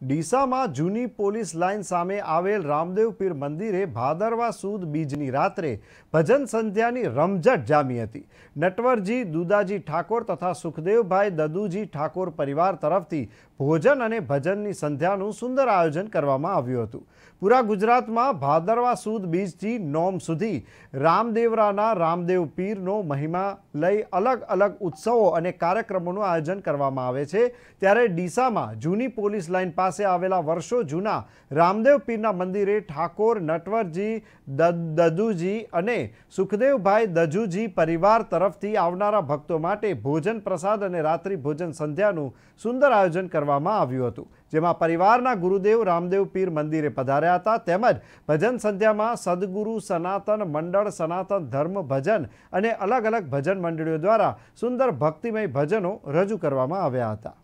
ડીસામાં જૂની police line સામે આવેલ રામદેવ પીર મંદિરે ભાદરવા સુદ બીજની રાત્રે ભજન સંધ્યાની રમઝટ જામી હતી નટવરજી દુદાજી ઠાકોર તથા સુખદેવભાઈ દદુજી ઠાકોર પરિવાર તરફથી ભોજન અને ભજનની સંધ્યાનું સુંદર આયોજન કરવામાં આવ્યું હતું પૂરા ગુજરાતમાં ભાદરવા સુદ બીજથી નોમ સુધી રામદેવરાના રામદેવ પીરનો મહિમા લઈ અલગ અલગ ઉત્સવો અને કાર્યક્રમોનું આયોજન કરવામાં આવે છે ત્યારે ડીસામાં જૂની પોલીસ લાઇન પાસે આવેલા વર્ષો જૂના રામદેવ પીરના મંદિરે ઠાકોર નટવરજી દદુજી અને સુખદેવભાઈ દજુજી પરિવાર તરફથી આવનારા ભક્તો માટે ભોજન પ્રસાદ અને રાત્રિ ભોજન સંધ્યાનું સુંદર આયોજન કરવામાં કરવામાં આવ્યું હતું જેમાં પરિવારના ગુરુદેવ રામદેવ પીર મંદિરે પધાર્યા હતા તેમજ ભજન સંધ્યામાં સદગુરુ સનાતન મંડળ સનાતન ધર્મ ભજન અને અલગ અલગ ભજન મંડળીઓ દ્વારા સુંદર ભક્તિમય ભજનો રજૂ કરવામાં આવ્યા હતા